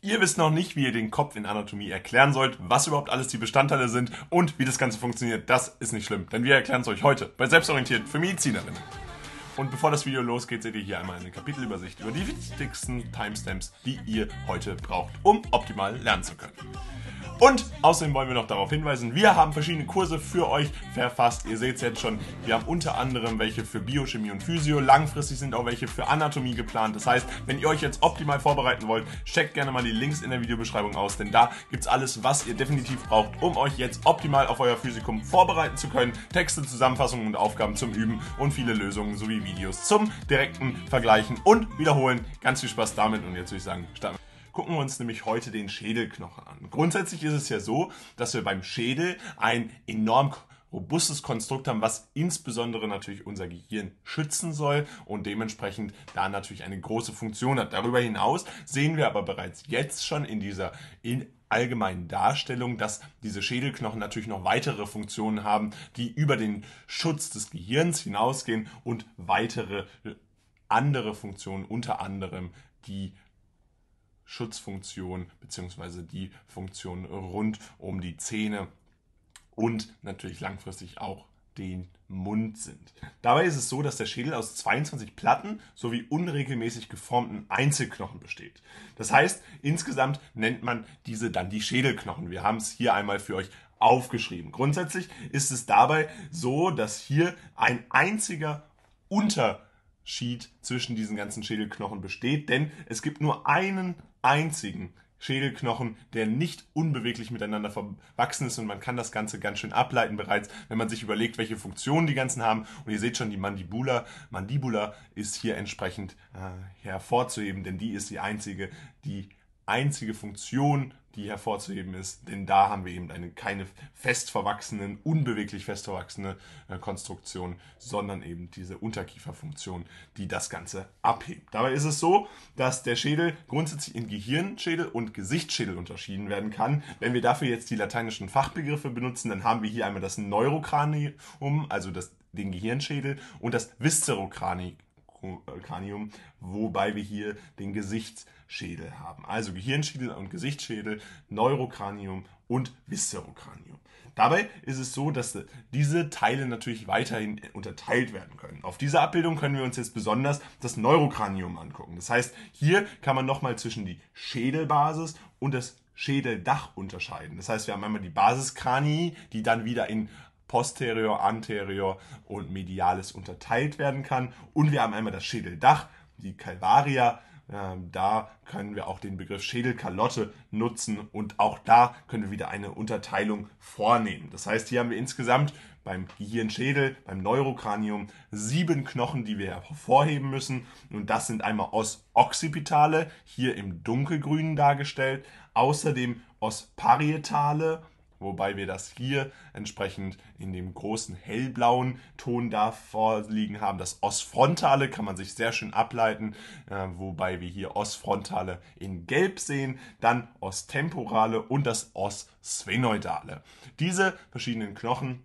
Ihr wisst noch nicht, wie ihr den Kopf in Anatomie erklären sollt, was überhaupt alles die Bestandteile sind und wie das Ganze funktioniert. Das ist nicht schlimm, denn wir erklären es euch heute bei Selbstorientiert für Medizinerinnen. Und bevor das Video losgeht, seht ihr hier einmal eine Kapitelübersicht über die wichtigsten Timestamps, die ihr heute braucht, um optimal lernen zu können. Und außerdem wollen wir noch darauf hinweisen, wir haben verschiedene Kurse für euch verfasst. Ihr seht es jetzt schon, wir haben unter anderem welche für Biochemie und Physio, langfristig sind auch welche für Anatomie geplant. Das heißt, wenn ihr euch jetzt optimal vorbereiten wollt, checkt gerne mal die Links in der Videobeschreibung aus, denn da gibt es alles, was ihr definitiv braucht, um euch jetzt optimal auf euer Physikum vorbereiten zu können. Texte, Zusammenfassungen und Aufgaben zum Üben und viele Lösungen sowie Videos zum direkten Vergleichen und Wiederholen. Ganz viel Spaß damit und jetzt würde ich sagen, starten wir. gucken wir uns nämlich heute den Schädelknochen an. Grundsätzlich ist es ja so, dass wir beim Schädel ein enorm robustes Konstrukt haben, was insbesondere natürlich unser Gehirn schützen soll und dementsprechend da natürlich eine große Funktion hat. Darüber hinaus sehen wir aber bereits jetzt schon in dieser allgemeinen Darstellung, dass diese Schädelknochen natürlich noch weitere Funktionen haben, die über den Schutz des Gehirns hinausgehen und weitere äh, andere Funktionen, unter anderem die Schutzfunktion bzw. die Funktion rund um die Zähne und natürlich langfristig auch den Mund sind. Dabei ist es so, dass der Schädel aus 22 Platten sowie unregelmäßig geformten Einzelknochen besteht. Das heißt, insgesamt nennt man diese dann die Schädelknochen. Wir haben es hier einmal für euch aufgeschrieben. Grundsätzlich ist es dabei so, dass hier ein einziger Unterschied zwischen diesen ganzen Schädelknochen besteht, denn es gibt nur einen einzigen Schädelknochen, der nicht unbeweglich miteinander verwachsen ist und man kann das Ganze ganz schön ableiten bereits, wenn man sich überlegt, welche Funktionen die ganzen haben. Und ihr seht schon, die Mandibula, Mandibula ist hier entsprechend äh, hervorzuheben, denn die ist die einzige, die einzige Funktion die hervorzuheben ist, denn da haben wir eben eine, keine fest verwachsenen, unbeweglich fest verwachsene äh, Konstruktion, sondern eben diese Unterkieferfunktion, die das Ganze abhebt. Dabei ist es so, dass der Schädel grundsätzlich in Gehirnschädel und Gesichtsschädel unterschieden werden kann. Wenn wir dafür jetzt die lateinischen Fachbegriffe benutzen, dann haben wir hier einmal das Neurokranium, also das, den Gehirnschädel und das Viszerokranium, äh, wobei wir hier den Gesichtsschädel Schädel haben. Also Gehirnschädel und Gesichtsschädel, Neurokranium und Viszerokranium. Dabei ist es so, dass diese Teile natürlich weiterhin unterteilt werden können. Auf dieser Abbildung können wir uns jetzt besonders das Neurokranium angucken. Das heißt, hier kann man nochmal zwischen die Schädelbasis und das Schädeldach unterscheiden. Das heißt, wir haben einmal die Basiskranii, die dann wieder in posterior, anterior und mediales unterteilt werden kann. Und wir haben einmal das Schädeldach, die Calvaria, ähm, da können wir auch den Begriff Schädelkalotte nutzen und auch da können wir wieder eine Unterteilung vornehmen. Das heißt, hier haben wir insgesamt beim Gehirnschädel, beim Neurokranium sieben Knochen, die wir hervorheben müssen. Und das sind einmal os occipitale, hier im dunkelgrünen dargestellt, außerdem os parietale, Wobei wir das hier entsprechend in dem großen hellblauen Ton da vorliegen haben. Das Osfrontale kann man sich sehr schön ableiten, äh, wobei wir hier Osfrontale in Gelb sehen, dann Ostemporale und das Ossphenoidale. Diese verschiedenen Knochen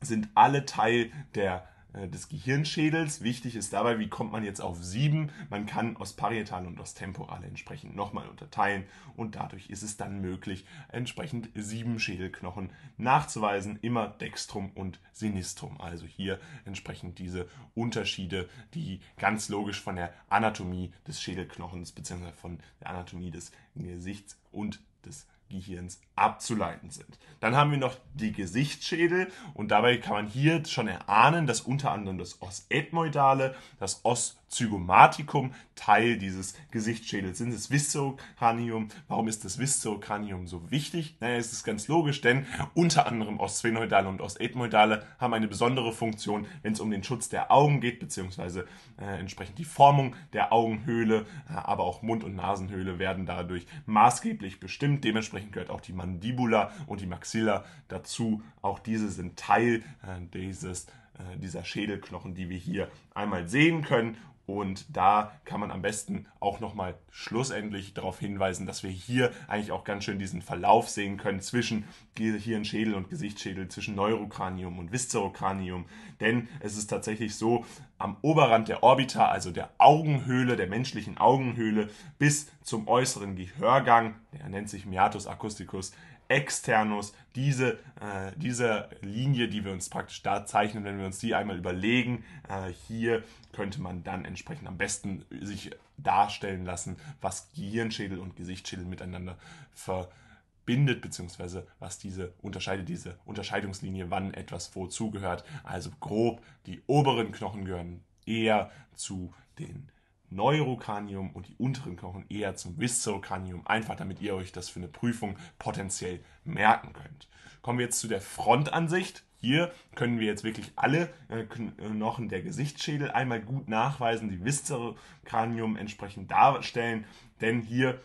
sind alle Teil der äh, des Gehirnschädels. Wichtig ist dabei, wie kommt man jetzt auf sieben? Man kann aus Parietal und aus Temporal entsprechend nochmal unterteilen und dadurch ist es dann möglich, entsprechend sieben Schädelknochen nachzuweisen. Immer Dextrum und Sinistrum. Also hier entsprechend diese Unterschiede, die ganz logisch von der Anatomie des Schädelknochens bzw. von der Anatomie des Gesichts und des Gehirns abzuleiten sind. Dann haben wir noch die Gesichtsschädel und dabei kann man hier schon erahnen, dass unter anderem das Os ethmoidale, das Os zygomaticum Teil dieses Gesichtsschädels sind, das Viscerocranium. Warum ist das Viscerocranium so wichtig? Naja, es ist ganz logisch, denn unter anderem Os sphenoidale und Os ethmoidale haben eine besondere Funktion, wenn es um den Schutz der Augen geht, beziehungsweise äh, entsprechend die Formung der Augenhöhle, äh, aber auch Mund- und Nasenhöhle werden dadurch maßgeblich bestimmt. Dementsprechend Dementsprechend gehört auch die Mandibula und die Maxilla dazu. Auch diese sind Teil äh, dieses, äh, dieser Schädelknochen, die wir hier einmal sehen können. Und da kann man am besten auch nochmal schlussendlich darauf hinweisen, dass wir hier eigentlich auch ganz schön diesen Verlauf sehen können zwischen Hirnschädel und Gesichtsschädel, zwischen Neurokranium und Viszerokranium. Denn es ist tatsächlich so, am Oberrand der Orbita, also der Augenhöhle, der menschlichen Augenhöhle, bis zum äußeren Gehörgang, der nennt sich Miatus acusticus, Externus, diese, äh, diese Linie, die wir uns praktisch da zeichnen, wenn wir uns die einmal überlegen, äh, hier könnte man dann entsprechend am besten sich darstellen lassen, was Gehirnschädel und Gesichtsschädel miteinander verbindet, beziehungsweise was diese unterscheidet, diese Unterscheidungslinie, wann etwas wozu gehört. Also grob, die oberen Knochen gehören eher zu den Neurokanium und die unteren Knochen eher zum Viscerokanium, einfach damit ihr euch das für eine Prüfung potenziell merken könnt. Kommen wir jetzt zu der Frontansicht. Hier können wir jetzt wirklich alle äh, äh, Knochen der Gesichtsschädel einmal gut nachweisen, die Viscerokranium entsprechend darstellen, denn hier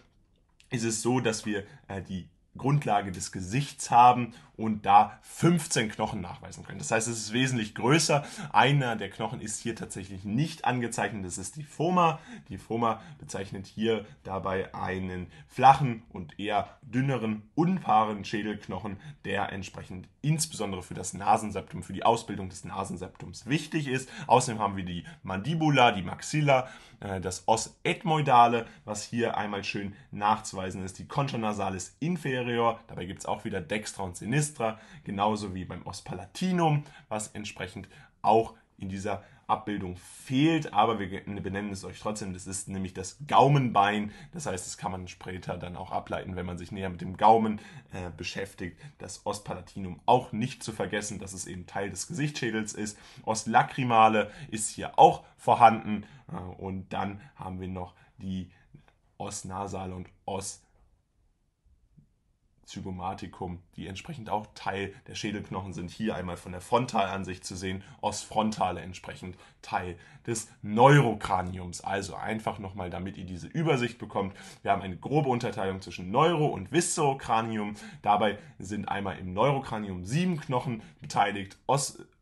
ist es so, dass wir äh, die Grundlage des Gesichts haben und da 15 Knochen nachweisen können. Das heißt, es ist wesentlich größer. Einer der Knochen ist hier tatsächlich nicht angezeichnet. Das ist die Foma. Die Foma bezeichnet hier dabei einen flachen und eher dünneren, unpaaren Schädelknochen, der entsprechend insbesondere für das Nasenseptum, für die Ausbildung des Nasenseptums wichtig ist. Außerdem haben wir die Mandibula, die Maxilla, äh, das Os etmoidale, was hier einmal schön nachzuweisen ist, die Conchonasalis inferior Superior. Dabei gibt es auch wieder Dextra und Sinistra, genauso wie beim Ospalatinum, was entsprechend auch in dieser Abbildung fehlt, aber wir benennen es euch trotzdem, das ist nämlich das Gaumenbein. Das heißt, das kann man später dann auch ableiten, wenn man sich näher mit dem Gaumen äh, beschäftigt. Das Ostpalatinum auch nicht zu vergessen, dass es eben Teil des Gesichtsschädels ist. Ostlakrimale ist hier auch vorhanden. Äh, und dann haben wir noch die Ostnasale und Ostnasale. Zygomaticum, die entsprechend auch Teil der Schädelknochen sind, hier einmal von der Frontalansicht zu sehen, Ostfrontale entsprechend Teil des Neurokraniums. Also einfach nochmal, damit ihr diese Übersicht bekommt. Wir haben eine grobe Unterteilung zwischen Neuro- und Viszerokranium. Dabei sind einmal im Neurokranium sieben Knochen beteiligt,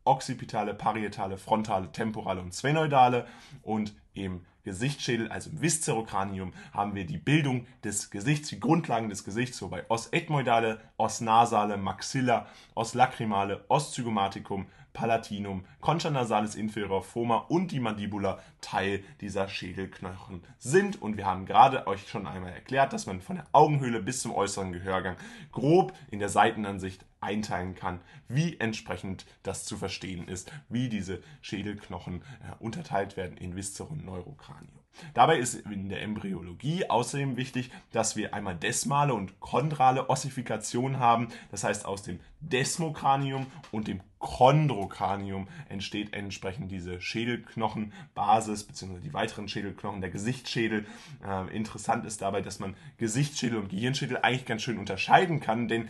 Occipitale, Parietale, Frontale, Temporale und Sphenoidale und im Gesichtsschädel, also im Viszerokranium, haben wir die Bildung des Gesichts, die Grundlagen des Gesichts, wobei Os ethmoidale, Os nasale, Maxilla, Os lacrimale, Os zygomaticum Palatinum, Conchonasalis inferior Foma und die Mandibula Teil dieser Schädelknochen sind. Und wir haben gerade euch schon einmal erklärt, dass man von der Augenhöhle bis zum äußeren Gehörgang grob in der Seitenansicht einteilen kann, wie entsprechend das zu verstehen ist, wie diese Schädelknochen äh, unterteilt werden in Viscer und Neurokranium. Dabei ist in der Embryologie außerdem wichtig, dass wir einmal desmale und chondrale Ossifikation haben. Das heißt, aus dem Desmokranium und dem Chondrokranium entsteht entsprechend diese Schädelknochenbasis bzw. die weiteren Schädelknochen, der Gesichtsschädel. Äh, interessant ist dabei, dass man Gesichtsschädel und Gehirnschädel eigentlich ganz schön unterscheiden kann, denn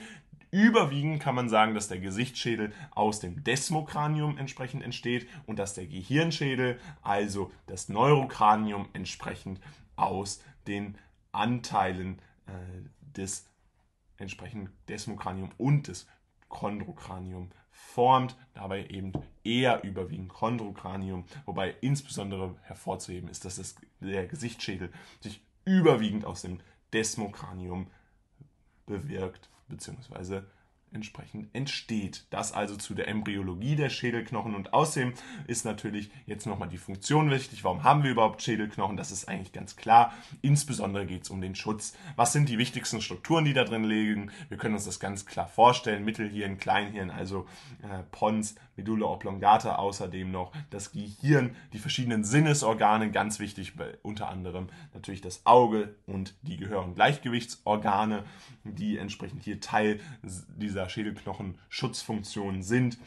Überwiegend kann man sagen, dass der Gesichtsschädel aus dem Desmokranium entsprechend entsteht und dass der Gehirnschädel, also das Neurokranium, entsprechend aus den Anteilen äh, des entsprechend Desmokranium und des Chondrokranium formt, dabei eben eher überwiegend Chondrokranium, wobei insbesondere hervorzuheben ist, dass das, der Gesichtsschädel sich überwiegend aus dem Desmokranium bewirkt beziehungsweise entsprechend entsteht. Das also zu der Embryologie der Schädelknochen und außerdem ist natürlich jetzt nochmal die Funktion wichtig. Warum haben wir überhaupt Schädelknochen? Das ist eigentlich ganz klar. Insbesondere geht es um den Schutz. Was sind die wichtigsten Strukturen, die da drin liegen? Wir können uns das ganz klar vorstellen. Mittelhirn, Kleinhirn, also äh, Pons, Medulla oblongata, außerdem noch das Gehirn, die verschiedenen Sinnesorgane, ganz wichtig, unter anderem natürlich das Auge und die Gehör- und Gleichgewichtsorgane, die entsprechend hier Teil dieser dieser Schädelknochen Schutzfunktionen sind.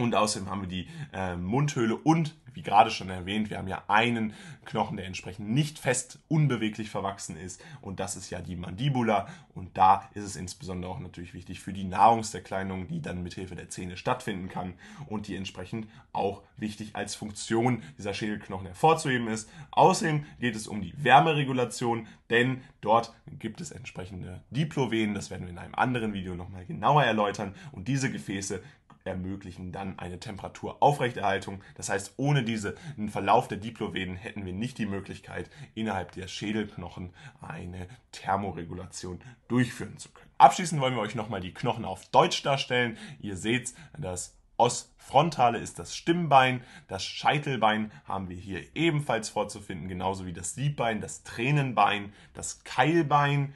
Und außerdem haben wir die äh, Mundhöhle und, wie gerade schon erwähnt, wir haben ja einen Knochen, der entsprechend nicht fest, unbeweglich verwachsen ist. Und das ist ja die Mandibula. Und da ist es insbesondere auch natürlich wichtig für die Nahrungsverkleinerung, die dann mithilfe der Zähne stattfinden kann und die entsprechend auch wichtig als Funktion dieser Schädelknochen hervorzuheben ist. Außerdem geht es um die Wärmeregulation, denn dort gibt es entsprechende Diplovenen. Das werden wir in einem anderen Video nochmal genauer erläutern. Und diese Gefäße ermöglichen dann eine Temperaturaufrechterhaltung. Das heißt, ohne diesen Verlauf der Diploweden hätten wir nicht die Möglichkeit, innerhalb der Schädelknochen eine Thermoregulation durchführen zu können. Abschließend wollen wir euch nochmal die Knochen auf Deutsch darstellen. Ihr seht, das Osfrontale ist das Stimmbein, das Scheitelbein haben wir hier ebenfalls vorzufinden, genauso wie das Siebbein, das Tränenbein, das Keilbein.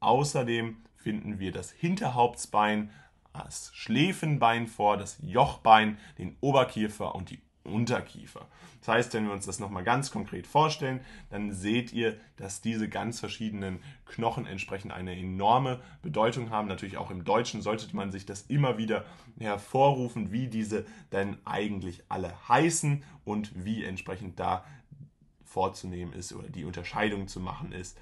Außerdem finden wir das Hinterhauptsbein, das Schläfenbein vor, das Jochbein, den Oberkiefer und die Unterkiefer. Das heißt, wenn wir uns das nochmal ganz konkret vorstellen, dann seht ihr, dass diese ganz verschiedenen Knochen entsprechend eine enorme Bedeutung haben. Natürlich auch im Deutschen sollte man sich das immer wieder hervorrufen, wie diese denn eigentlich alle heißen und wie entsprechend da vorzunehmen ist oder die Unterscheidung zu machen ist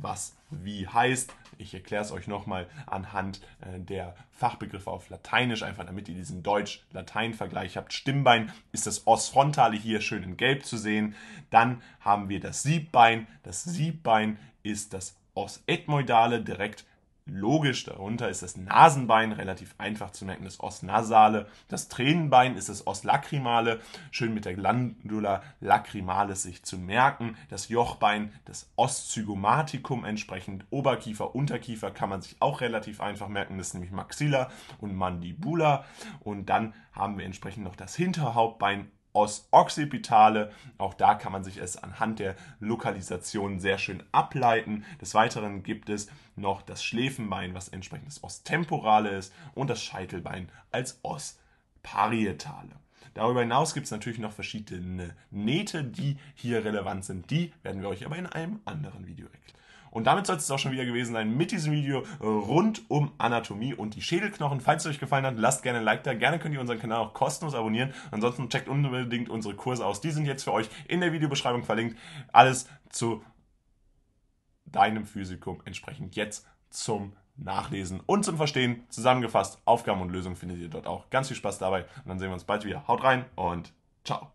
was wie heißt. Ich erkläre es euch nochmal anhand äh, der Fachbegriffe auf Lateinisch, einfach damit ihr diesen Deutsch-Latein-Vergleich habt. Stimmbein ist das Os frontale hier schön in gelb zu sehen. Dann haben wir das Siebbein. Das Siebbein ist das Os etmoidale direkt Logisch darunter ist das Nasenbein relativ einfach zu merken, das os nasale. Das Tränenbein ist das os lacrimale, schön mit der Glandula lacrimalis sich zu merken. Das Jochbein, das os zygomaticum entsprechend. Oberkiefer, Unterkiefer kann man sich auch relativ einfach merken, das ist nämlich Maxilla und Mandibula. Und dann haben wir entsprechend noch das Hinterhauptbein occipitale. Auch da kann man sich es anhand der Lokalisation sehr schön ableiten. Des Weiteren gibt es noch das Schläfenbein, was entsprechend das osttemporale ist, und das Scheitelbein als osparietale. Darüber hinaus gibt es natürlich noch verschiedene Nähte, die hier relevant sind. Die werden wir euch aber in einem anderen Video erklären. Und damit soll es auch schon wieder gewesen sein mit diesem Video äh, rund um Anatomie und die Schädelknochen. Falls es euch gefallen hat, lasst gerne ein Like da. Gerne könnt ihr unseren Kanal auch kostenlos abonnieren. Ansonsten checkt unbedingt unsere Kurse aus. Die sind jetzt für euch in der Videobeschreibung verlinkt. Alles zu deinem Physikum entsprechend jetzt zum Nachlesen und zum Verstehen. Zusammengefasst, Aufgaben und Lösungen findet ihr dort auch. Ganz viel Spaß dabei und dann sehen wir uns bald wieder. Haut rein und ciao.